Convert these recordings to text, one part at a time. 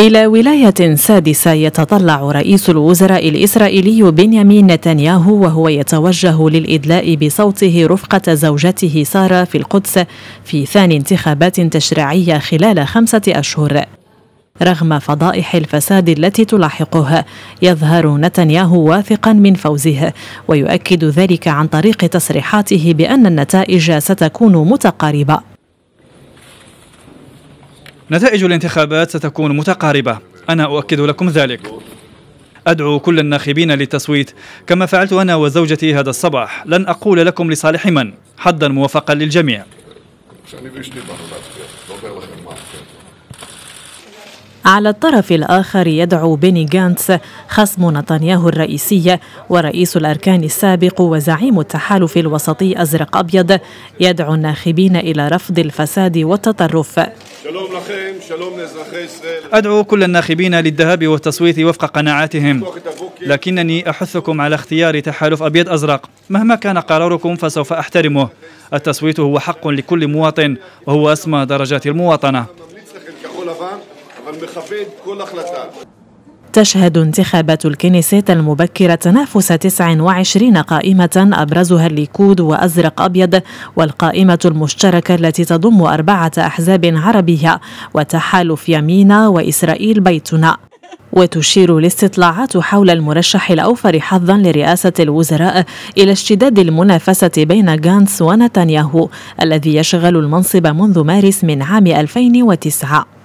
إلى ولاية سادسة يتطلع رئيس الوزراء الإسرائيلي بنيامين نتنياهو وهو يتوجه للإدلاء بصوته رفقة زوجته سارة في القدس في ثاني انتخابات تشريعية خلال خمسة أشهر رغم فضائح الفساد التي تلاحقه يظهر نتنياهو واثقا من فوزه ويؤكد ذلك عن طريق تصريحاته بأن النتائج ستكون متقاربة نتائج الانتخابات ستكون متقاربة أنا أؤكد لكم ذلك أدعو كل الناخبين للتصويت كما فعلت أنا وزوجتي هذا الصباح لن أقول لكم لصالح من حدا موفقا للجميع على الطرف الآخر يدعو بيني غانتس خصم نتنياهو الرئيسي ورئيس الأركان السابق وزعيم التحالف الوسطي أزرق أبيض يدعو الناخبين إلى رفض الفساد والتطرف أدعو كل الناخبين للذهاب والتصويت وفق قناعاتهم لكنني أحثكم على اختيار تحالف أبيض أزرق مهما كان قراركم فسوف أحترمه التصويت هو حق لكل مواطن وهو أسمى درجات المواطنة تشهد انتخابات الكنيست المبكرة تنافس 29 قائمة أبرزها الليكود وأزرق أبيض والقائمة المشتركة التي تضم أربعة أحزاب عربية وتحالف يمينا وإسرائيل بيتنا وتشير الاستطلاعات حول المرشح الأوفر حظا لرئاسة الوزراء إلى اشتداد المنافسة بين غانس ونتنياهو الذي يشغل المنصب منذ مارس من عام 2009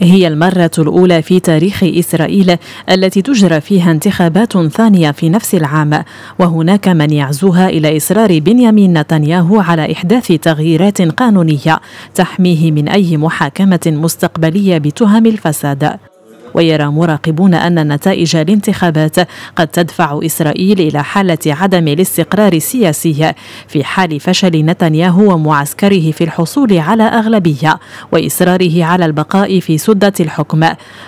هي المرة الأولى في تاريخ إسرائيل التي تجرى فيها انتخابات ثانية في نفس العام وهناك من يعزوها إلى إصرار بنيامين نتنياهو على إحداث تغييرات قانونية تحميه من أي محاكمة مستقبلية بتهم الفساد ويرى مراقبون أن نتائج الانتخابات قد تدفع إسرائيل إلى حالة عدم الاستقرار السياسي في حال فشل نتنياهو ومعسكره في الحصول على أغلبية وإصراره على البقاء في سدة الحكم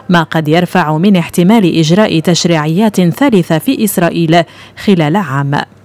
ما قد يرفع من احتمال إجراء تشريعيات ثالثة في إسرائيل خلال عام